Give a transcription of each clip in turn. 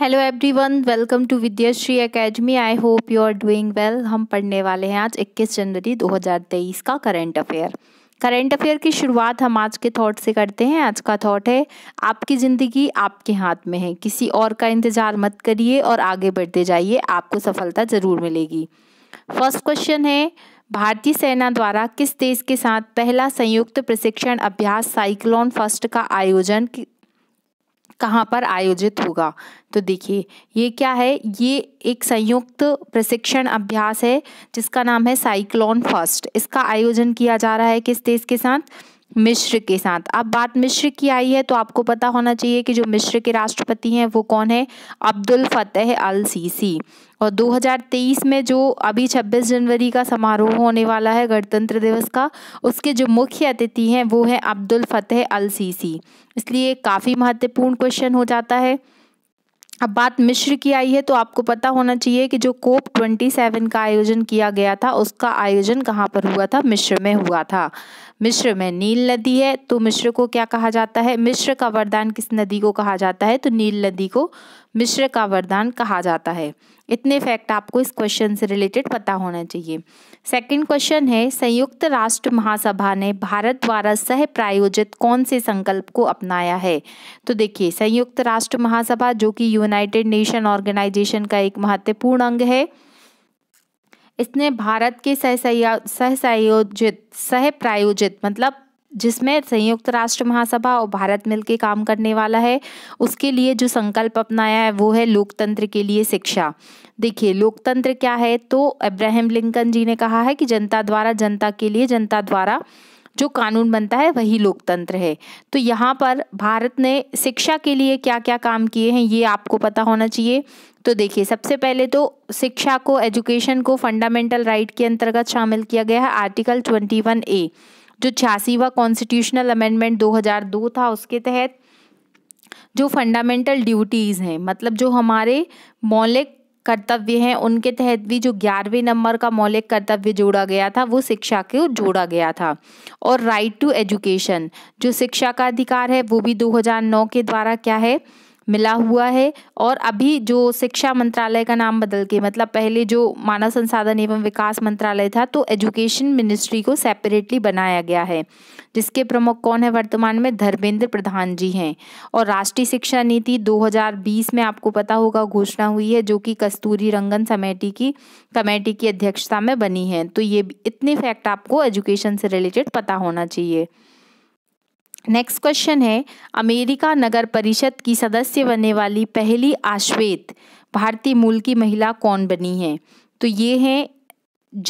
hello everyone welcome to Vidyashree academy I hope you are doing well हम पढ़ने वाले हैं आज 21 जनवरी 2023 का करंट अफेयर करंट अफेयर की शुरुआत हम आज के थॉट से करते हैं आज का थॉट है आपकी ज़िंदगी आपके हाथ में है किसी और का इंतज़ार मत करिए और आगे बढ़ते जाइए आपको सफलता ज़रूर मिलेगी फर्स्ट क्वेश्चन है भारतीय सेना द्वारा किस देश के साथ पहला संयुक्त प्रशिक्षण अभ्यास साइक्लोन फर्स्ट का आयोजन कहाँ पर आयोजित होगा तो देखिए ये क्या है ये एक संयुक्त प्रशिक्षण अभ्यास है जिसका नाम है साइक्लोन फर्स्ट इसका आयोजन किया जा रहा है किस देश के साथ मिश्र के साथ अब बात मिश्र की आई है तो आपको पता होना चाहिए कि जो मिश्र के राष्ट्रपति हैं वो कौन है अब्दुल फतेह अल सीसी और 2023 में जो अभी 26 जनवरी का समारोह होने वाला है गणतंत्र दिवस का उसके जो मुख्य अतिथि हैं वो हैं अब्दुल फतेह अल सीसी इसलिए काफ़ी महत्वपूर्ण क्वेश्चन हो जाता है अब बात मिश्र की आई है तो आपको पता होना चाहिए कि जो कोप 27 का आयोजन किया गया था उसका आयोजन कहाँ पर हुआ था मिश्र में हुआ था मिश्र में नील नदी है तो मिश्र को क्या कहा जाता है मिश्र का वरदान किस नदी को कहा जाता है तो नील नदी को मिश्र का वरदान कहा जाता है इतने फैक्ट आपको इस क्वेश्चन से रिलेटेड पता होना चाहिए सेकंड क्वेश्चन है संयुक्त राष्ट्र महासभा ने भारत द्वारा सह प्रायोजित कौन से संकल्प को अपनाया है तो देखिए संयुक्त राष्ट्र महासभा जो कि यूनाइटेड नेशन ऑर्गेनाइजेशन का एक महत्वपूर्ण अंग है इसने भारत के सह सहयोजित सह प्रायोजित मतलब जिसमें संयुक्त राष्ट्र महासभा और भारत मिलकर काम करने वाला है उसके लिए जो संकल्प अपनाया है वो है लोकतंत्र के लिए शिक्षा देखिए लोकतंत्र क्या है तो अब्राहम लिंकन जी ने कहा है कि जनता द्वारा जनता के लिए जनता द्वारा जो कानून बनता है वही लोकतंत्र है तो यहाँ पर भारत ने शिक्षा के लिए क्या क्या काम किए हैं ये आपको पता होना चाहिए तो देखिए सबसे पहले तो शिक्षा को एजुकेशन को फंडामेंटल राइट के अंतर्गत शामिल किया गया है आर्टिकल ट्वेंटी वन ए जो छियासीवा कॉन्स्टिट्यूशनल अमेंडमेंट 2002 था उसके तहत जो फंडामेंटल ड्यूटीज़ हैं मतलब जो हमारे मौलिक कर्तव्य हैं उनके तहत भी जो ग्यारहवें नंबर का मौलिक कर्तव्य जोड़ा गया था वो शिक्षा को जोड़ा गया था और राइट टू एजुकेशन जो शिक्षा का अधिकार है वो भी 2009 के द्वारा क्या है मिला हुआ है और अभी जो शिक्षा मंत्रालय का नाम बदल के मतलब पहले जो मानव संसाधन एवं विकास मंत्रालय था तो एजुकेशन मिनिस्ट्री को सेपरेटली बनाया गया है जिसके प्रमुख कौन है वर्तमान में धर्मेंद्र प्रधान जी हैं और राष्ट्रीय शिक्षा नीति 2020 में आपको पता होगा घोषणा हुई है जो कि कस्तूरी रंगन समेटी की कमेटी की अध्यक्षता में बनी है तो ये इतने फैक्ट आपको एजुकेशन से रिलेटेड पता होना चाहिए नेक्स्ट क्वेश्चन है अमेरिका नगर परिषद की सदस्य बनने वाली पहली आश्वेत भारतीय मूल की महिला कौन बनी है तो ये हैं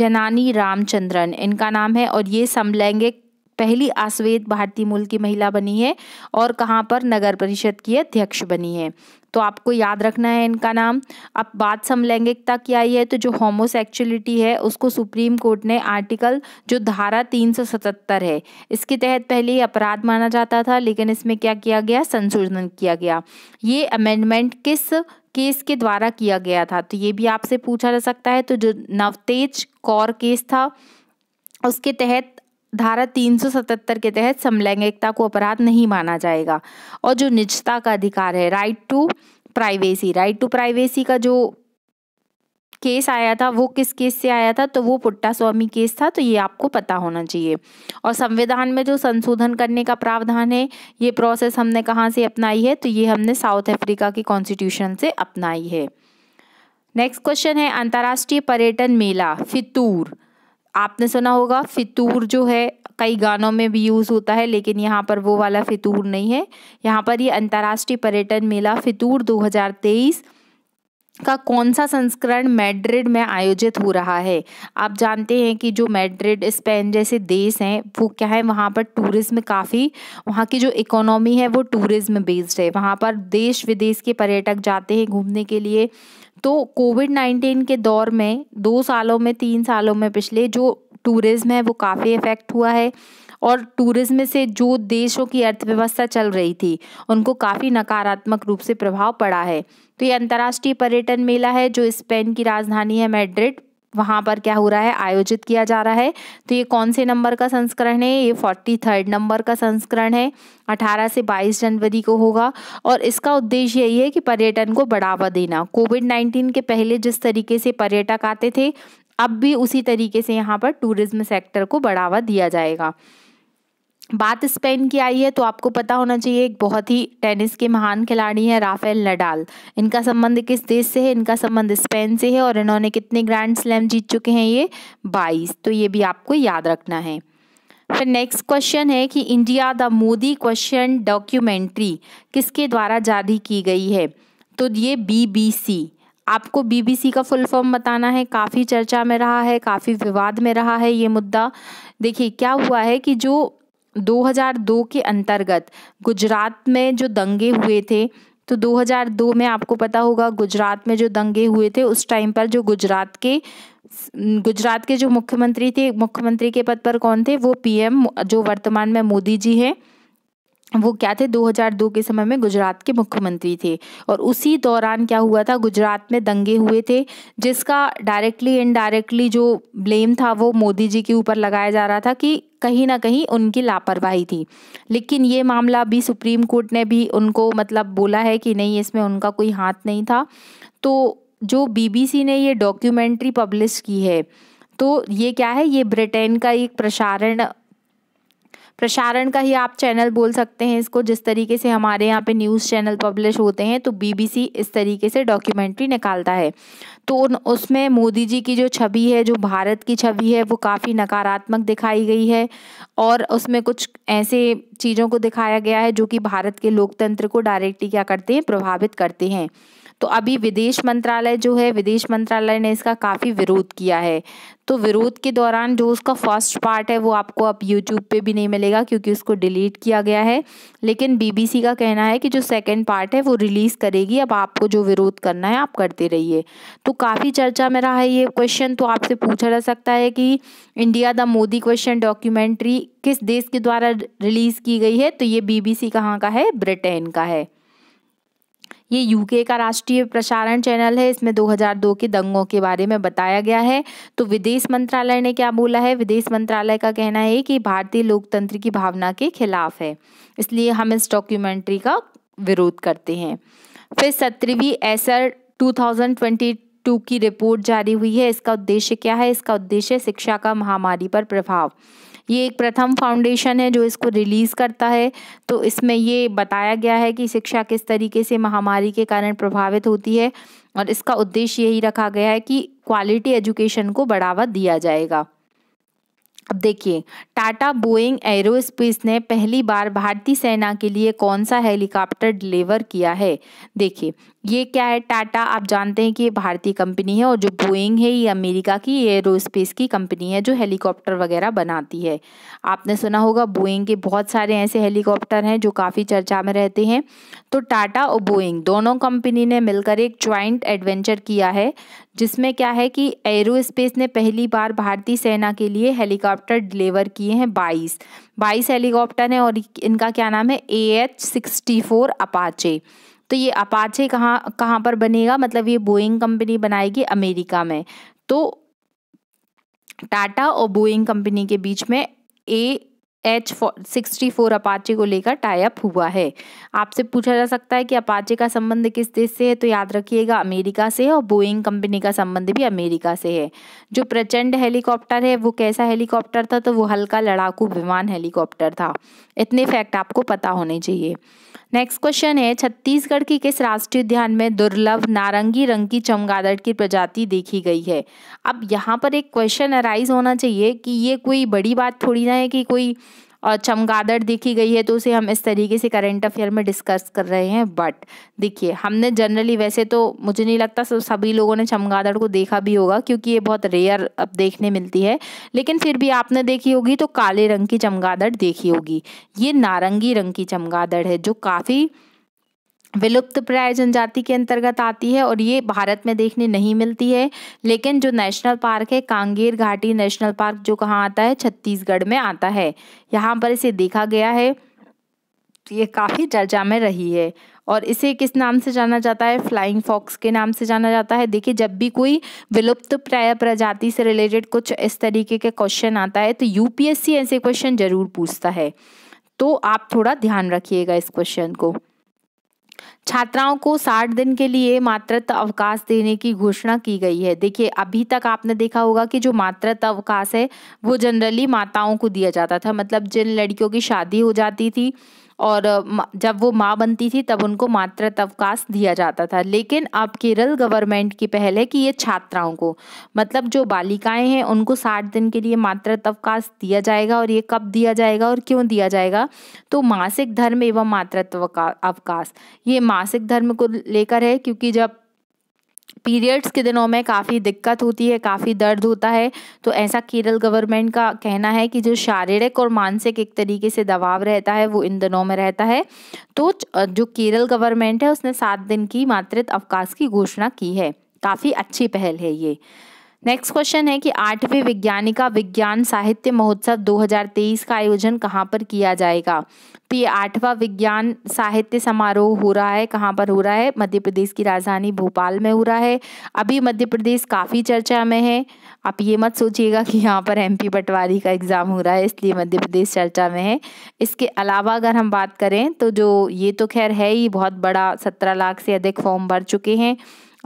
जनानी रामचंद्रन इनका नाम है और ये समलैंगिक पहली आश्वेत भारतीय मूल की महिला बनी है और कहाँ पर नगर परिषद की अध्यक्ष बनी है तो आपको याद रखना है इनका नाम अब बात समलैंगिकता की आई है तो जो होमोसेक्चुअलिटी है उसको सुप्रीम कोर्ट ने आर्टिकल जो धारा सतहत्तर है इसके तहत पहले अपराध माना जाता था लेकिन इसमें क्या किया गया संशोधन किया गया ये अमेंडमेंट किस केस के द्वारा किया गया था तो ये भी आपसे पूछा जा सकता है तो जो नवतेज कौर केस था उसके तहत धारा 377 के तहत समलैंगिकता को अपराध नहीं माना जाएगा और जो निजता का अधिकार है right to privacy right to privacy का जो केस आया था वो किस केस से आया था तो वो पुट्टा स्वामी केस था तो ये आपको पता होना चाहिए और संविधान में जो संशोधन करने का प्रावधान है ये प्रोसेस हमने कहाँ से अपनाई है तो ये हमने साउथ अफ्रीका के कॉन्स्टिट्यूशन से अपनाई है नेक्स्ट क्वेश्चन है अंतर्राष्ट्रीय पर्यटन मेला फितूर आपने सुना होगा फितूर जो है कई गानों में भी यूज़ होता है लेकिन यहाँ पर वो वाला फितूर नहीं है यहाँ पर ये अंतर्राष्ट्रीय पर्यटन मेला फितूर 2023 का कौन सा संस्करण मैड्रिड में आयोजित हो रहा है आप जानते हैं कि जो मैड्रिड स्पेन जैसे देश हैं वो क्या है वहाँ पर टूरिज़्म काफ़ी वहाँ की जो इकोनॉमी है वो टूरिज़्म बेस्ड है वहाँ पर देश विदेश के पर्यटक जाते हैं घूमने के लिए तो कोविड नाइन्टीन के दौर में दो सालों में तीन सालों में पिछले जो टूरिज़्म है वो काफ़ी इफ़ेक्ट हुआ है और टूरिज़्म से जो देशों की अर्थव्यवस्था चल रही थी उनको काफ़ी नकारात्मक रूप से प्रभाव पड़ा है तो ये अंतर्राष्ट्रीय पर्यटन मेला है जो स्पेन की राजधानी है मैड्रिड वहाँ पर क्या हो रहा है आयोजित किया जा रहा है तो ये कौन से नंबर का संस्करण है ये फोर्टी थर्ड नंबर का संस्करण है अठारह से बाईस जनवरी को होगा और इसका उद्देश्य यही है कि पर्यटन को बढ़ावा देना कोविड नाइन्टीन के पहले जिस तरीके से पर्यटक आते थे अब भी उसी तरीके से यहाँ पर टूरिज्म सेक्टर को बढ़ावा दिया जाएगा बात स्पेन की आई है तो आपको पता होना चाहिए एक बहुत ही टेनिस के महान खिलाड़ी हैं राफेल नडाल इनका संबंध किस देश से है इनका संबंध स्पेन से है और इन्होंने कितने ग्रैंड स्लैम जीत चुके हैं ये बाईस तो ये भी आपको याद रखना है फिर नेक्स्ट क्वेश्चन है कि India the Modi question documentary किसके द्वारा जारी की गई है तो ये बीबीसी आपको बीबीसी का फुल फॉर्म बताना है काफ़ी चर्चा में रहा है काफ़ी विवाद में रहा है ये मुद्दा देखिए क्या हुआ है कि जो 2002 के अंतर्गत गुजरात में जो दंगे हुए थे तो 2002 में आपको पता होगा गुजरात में जो दंगे हुए थे उस टाइम पर जो गुजरात के गुजरात के जो मुख्यमंत्री थे मुख्यमंत्री के पद पर कौन थे वो पीएम जो वर्तमान में मोदी जी हैं वो क्या थे 2002 के समय में गुजरात के मुख्यमंत्री थे और उसी दौरान क्या हुआ था गुजरात में दंगे हुए थे जिसका डायरेक्टली इनडायरेक्टली जो ब्लेम था वो मोदी जी के ऊपर लगाया जा रहा था कि कहीं ना कहीं उनकी लापरवाही थी लेकिन ये मामला भी सुप्रीम कोर्ट ने भी उनको मतलब बोला है कि नहीं इसमें उनका कोई हाथ नहीं था तो जो बीबीसी ने ये डॉक्यूमेंट्री पब्लिश की है तो ये क्या है ये ब्रिटेन का एक प्रसारण प्रसारण का ही आप चैनल बोल सकते हैं इसको जिस तरीके से हमारे यहाँ पे न्यूज़ चैनल पब्लिश होते हैं तो बीबीसी इस तरीके से डॉक्यूमेंट्री निकालता है तो उन उसमें मोदी जी की जो छवि है जो भारत की छवि है वो काफ़ी नकारात्मक दिखाई गई है और उसमें कुछ ऐसे चीज़ों को दिखाया गया है जो कि भारत के लोकतंत्र को डायरेक्टली क्या करते हैं प्रभावित करते हैं तो अभी विदेश मंत्रालय जो है विदेश मंत्रालय ने इसका काफ़ी विरोध किया है तो विरोध के दौरान जो उसका फर्स्ट पार्ट है वो आपको अब यूट्यूब पे भी नहीं मिलेगा क्योंकि उसको डिलीट किया गया है लेकिन बीबीसी का कहना है कि जो सेकंड पार्ट है वो रिलीज़ करेगी अब आपको जो विरोध करना है आप करते रहिए तो काफ़ी चर्चा में रहा है ये क्वेश्चन तो आपसे पूछा जा सकता है कि India the Modi question documentary किस देश के द्वारा रिलीज़ की गई है तो ये बी कहाँ का है ब्रिटेन का है ये यूके का राष्ट्रीय प्रसारण चैनल है इसमें 2002 के दंगों के बारे में बताया गया है तो विदेश मंत्रालय ने क्या बोला है विदेश मंत्रालय का कहना है कि भारतीय लोकतंत्र की भावना के खिलाफ है इसलिए हम इस डॉक्यूमेंट्री का विरोध करते हैं फिर सत्रहवीं एसर टू की रिपोर्ट जारी हुई है इसका उद्देश्य क्या है इसका उद्देश्य शिक्षा का महामारी पर प्रभाव ये एक प्रथम फाउंडेशन है जो इसको रिलीज़ करता है तो इसमें ये बताया गया है कि शिक्षा किस तरीके से महामारी के कारण प्रभावित होती है और इसका उद्देश्य यही रखा गया है कि क्वालिटी एजुकेशन को बढ़ावा दिया जाएगा अब देखिए टाटा बोइंग एरोस्पेस ने पहली बार भारतीय सेना के लिए कौन सा हेलीकॉप्टर डिलीवर किया है देखिए ये क्या है टाटा आप जानते हैं कि ये भारतीय कंपनी है और जो बोइंग है ये अमेरिका की एरोस्पेस की कंपनी है जो हेलीकॉप्टर वगैरह बनाती है आपने सुना होगा बोइंग के बहुत सारे ऐसे हेलीकॉप्टर हैं जो काफ़ी चर्चा में रहते हैं तो टाटा और बोइंग दोनों कंपनी ने मिलकर एक ज्वाइंट एडवेंचर किया है जिसमें क्या है कि एरोस्पेस ने पहली बार भारतीय सेना के लिए हेलीकॉप्टर डिलीवर किए हैं बाईस बाईस हेलीकॉप्टर हैं और इनका क्या नाम है A H sixty four Apache तो ये अपाचे कहाँ कहाँ पर बनेगा मतलब ये बोइंग कंपनी बनाएगी अमेरिका में तो टाटा और बोइंग कंपनी के बीच में A H sixty four Apache को लेकर टाइप हुआ है आपसे पूछा जा सकता है कि अपाचे का संबंध किस देश से है तो याद रखिएगा अमेरिका से है और बोइंग कंपनी का संबंध भी अमेरिका से है जो प्रचंड हेलीकॉप्टर है वो कैसा हेलीकॉप्टर था तो वो हल्का लड़ाकू विमान हेलीकॉप्टर था इतने फैक्ट आपको पता होने चाहिए नेक्स्ट क्वेश्चन है छत्तीसगढ़ के किस राष्ट्रीय उद्यान में दुर्लभ नारंगी रंग की चमगादड़ की प्रजाति देखी गई है अब यहाँ पर एक क्वेश्चन अराइज होना चाहिए कि ये कोई बड़ी बात थोड़ी ना है कि कोई और चमगादड़ देखी गई है तो उसे हम इस तरीके से करेंट अफेयर में डिस्कस कर रहे हैं बट देखिए हमने जनरली वैसे तो मुझे नहीं लगता सब सभी लोगों ने चमगादड़ को देखा भी होगा क्योंकि ये बहुत रेयर अब देखने मिलती है लेकिन फिर भी आपने देखी होगी तो काले रंग की चमगादड़ देखी होगी ये नारंगी रंग की चमगादड़ है जो काफ़ी विलुप्त प्राय जनजाति के अंतर्गत आती है और ये भारत में देखने नहीं मिलती है लेकिन जो नेशनल पार्क है कांगेर घाटी नेशनल पार्क जो कहाँ आता है छत्तीसगढ़ में आता है यहाँ पर इसे देखा गया है ये काफ़ी चर्चा में रही है और इसे किस नाम से जाना जाता है फ्लाइंग फॉक्स के नाम से जाना जाता है देखिए जब भी कोई विलुप्त प्राय प्रजाति से रिलेटेड कुछ इस तरीके के क्वेश्चन आता है तो यूपीएससी ऐसे क्वेश्चन ज़रूर पूछता है तो आप थोड़ा ध्यान रखिएगा इस क्वेश्चन को छात्राओं को 60 दिन के लिए मातृत्व अवकाश देने की घोषणा की गई है देखिए अभी तक आपने देखा होगा कि जो मातृत्व अवकाश है वो जनरली माताओं को दिया जाता था मतलब जिन लड़कियों की शादी हो जाती थी और जब वो माँ बनती थी तब उनको मातृत्व अवकाश दिया जाता था लेकिन अब केरल गवर्नमेंट की पहल है कि ये छात्राओं को मतलब जो बालिकाएं हैं उनको साठ दिन के लिए मातृत्व अवकाश दिया जाएगा और ये कब दिया जाएगा और क्यों दिया जाएगा तो मासिक धर्म एवं मातृत्व अवकाश ये मासिक धर्म को लेकर है क्योंकि जब पीरियड्स के दिनों में काफ़ी दिक्कत होती है काफ़ी दर्द होता है तो ऐसा केरल गवर्नमेंट का कहना है कि जो शारीरिक और मानसिक एक तरीके से दबाव रहता है वो इन दिनों में रहता है तो जो केरल गवर्नमेंट है उसने सात दिन की मातृत्व अवकाश की घोषणा की है काफ़ी अच्छी पहल है ये नेक्स्ट क्वेश्चन है कि आठवें विज्ञानिका विज्ञान साहित्य महोत्सव 2023 का आयोजन कहाँ पर किया जाएगा तो ये आठवां विज्ञान साहित्य समारोह हो रहा है कहाँ पर हो रहा है मध्य प्रदेश की राजधानी भोपाल में हो रहा है अभी मध्य प्रदेश काफ़ी चर्चा में है आप ये मत सोचिएगा कि यहाँ पर एमपी पटवारी का एग्ज़ाम हो रहा है इसलिए मध्य प्रदेश चर्चा में है इसके अलावा अगर हम बात करें तो जो ये तो खैर है ही बहुत बड़ा सत्रह लाख से अधिक फॉर्म भर चुके हैं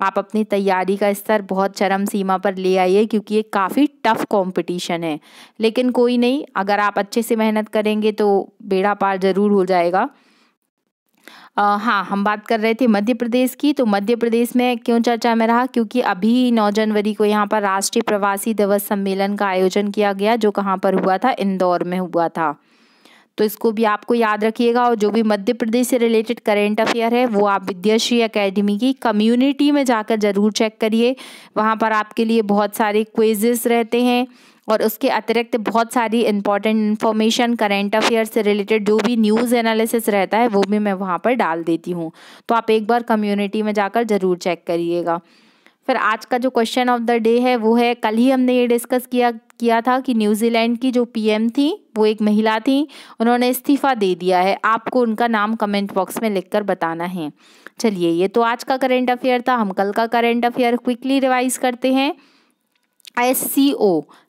आप अपनी तैयारी का स्तर बहुत चरम सीमा पर ले आइए क्योंकि ये काफ़ी टफ कंपटीशन है लेकिन कोई नहीं अगर आप अच्छे से मेहनत करेंगे तो बेड़ा पार ज़रूर हो जाएगा आ, हाँ हम बात कर रहे थे मध्य प्रदेश की तो मध्य प्रदेश में क्यों चर्चा में रहा क्योंकि अभी 9 जनवरी को यहाँ पर राष्ट्रीय प्रवासी दिवस सम्मेलन का आयोजन किया गया जो कहाँ पर हुआ था इंदौर में हुआ था तो इसको भी आपको याद रखिएगा और जो भी मध्य प्रदेश से रिलेटेड करेंट अफेयर है वो आप विद्याश्री अकेडमी की कम्युनिटी में जाकर ज़रूर चेक करिए वहाँ पर आपके लिए बहुत सारे क्वेजेस रहते हैं और उसके अतिरिक्त बहुत सारी इंपॉर्टेंट इन्फॉर्मेशन करेंट अफेयर से रिलेटेड जो भी न्यूज़ एनालिसिस रहता है वो भी मैं वहाँ पर डाल देती हूँ तो आप एक बार कम्युनिटी में जाकर ज़रूर चेक करिएगा फिर आज का जो क्वेश्चन ऑफ द डे है वो है कल ही हमने ये डिस्कस किया किया था कि न्यूजीलैंड की जो पीएम थी वो एक महिला थी उन्होंने इस्तीफ़ा दे दिया है आपको उनका नाम कमेंट बॉक्स में लिखकर बताना है चलिए ये तो आज का करेंट अफेयर था हम कल का करेंट अफेयर क्विकली रिवाइज करते हैं एस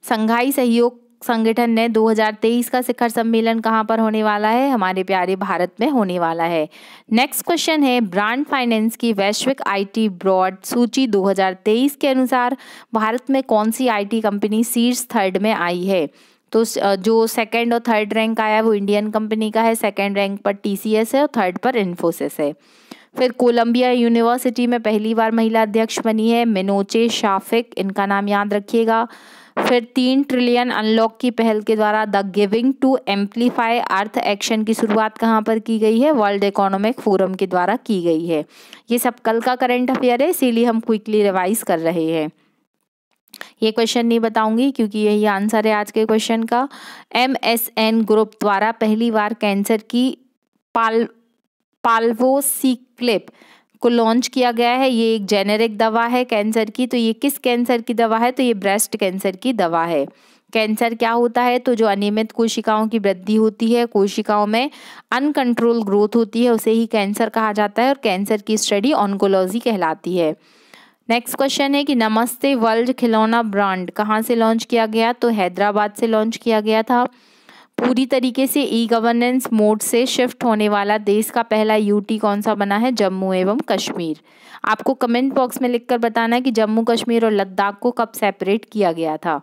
संघाई सहयोग संगठन ने 2023 का शिखर सम्मेलन कहाँ पर होने वाला है हमारे प्यारे भारत में होने वाला है नेक्स्ट क्वेश्चन है ब्रांड फाइनेंस की वैश्विक आईटी ब्रॉड सूची 2023 के अनुसार भारत में कौन सी आईटी कंपनी सीर्स थर्ड में आई है तो जो सेकंड और थर्ड रैंक आया है वो इंडियन कंपनी का है सेकंड रैंक पर टीसीएस है और थर्ड पर इन्फोसिस है फिर कोलंबिया यूनिवर्सिटी में पहली बार महिला अध्यक्ष बनी है मिनोचे शाफिक इनका नाम याद रखिएगा फिर तीन ट्रिलियन अनलॉक की पहल के द्वारा the giving to amplify earth action की शुरुआत कहाँ पर की गई है वर्ल्ड इकोनॉमिक फोरम के द्वारा की गई है ये सब कल का करंट अफेयर है इसीलिए हम क्विकली रिवाइज कर रहे हैं ये क्वेश्चन नहीं बताऊंगी क्योंकि यही आंसर है आज के क्वेश्चन का एम एस एन ग्रुप द्वारा पहली बार कैंसर की पाल पाल्वोसिक्लिप इसको लॉन्च किया गया है ये एक जेनेरिक दवा है कैंसर की तो ये किस कैंसर की दवा है तो ये ब्रेस्ट कैंसर की दवा है कैंसर क्या होता है तो जो अनियमित कोशिकाओं की वृद्धि होती है कोशिकाओं में अनकंट्रोल ग्रोथ होती है उसे ही कैंसर कहा जाता है और कैंसर की स्टडी ऑनकोलॉजी कहलाती है नेक्स्ट क्वेश्चन है कि नमस्ते वर्ल्ड खिलौना ब्रांड कहाँ से लॉन्च किया गया तो हैदराबाद से लॉन्च किया गया था पूरी तरीके से ई गवर्नेंस मोड से शिफ्ट होने वाला देश का पहला यूटी कौन सा बना है जम्मू एवं कश्मीर आपको कमेंट बॉक्स में लिखकर बताना है कि जम्मू कश्मीर और लद्दाख को कब सेपरेट किया गया था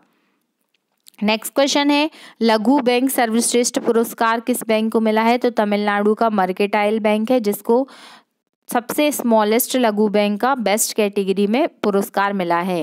नेक्स्ट क्वेश्चन है लघु बैंक सर्वश्रेष्ठ पुरस्कार किस बैंक को मिला है तो तमिलनाडु का मर्केटाइल बैंक है जिसको सबसे स्मॉलेस्ट लघु बैंक का बेस्ट कैटेगरी में पुरस्कार मिला है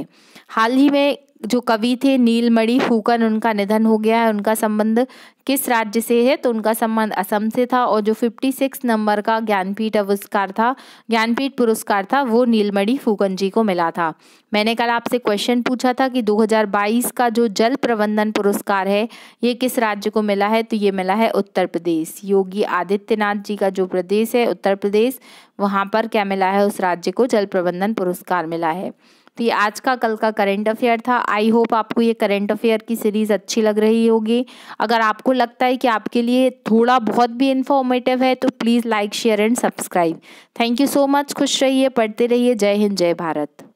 हाल ही में जो कवि थे नीलमणि फूकन उनका निधन हो गया है उनका संबंध किस राज्य से है तो उनका संबंध असम से था और जो 56 नंबर का ज्ञानपीठ अवस्कार था ज्ञानपीठ पुरस्कार था वो नीलमणि फूकन जी को मिला था मैंने कल आपसे क्वेश्चन पूछा था कि 2022 का जो जल प्रबंधन पुरस्कार है ये किस राज्य को मिला है तो ये मिला है उत्तर प्रदेश योगी आदित्यनाथ जी का जो प्रदेश है उत्तर प्रदेश वहाँ पर क्या मिला है उस राज्य को जल प्रबंधन पुरस्कार मिला है तो ये आज का कल का करेंट अफेयर था आई होप आपको ये करेंट अफेयर की सीरीज़ अच्छी लग रही होगी अगर आपको लगता है कि आपके लिए थोड़ा बहुत भी इन्फॉर्मेटिव है तो please like share and subscribe thank you so much खुश रहिए पढ़ते रहिए जय हिंद जय भारत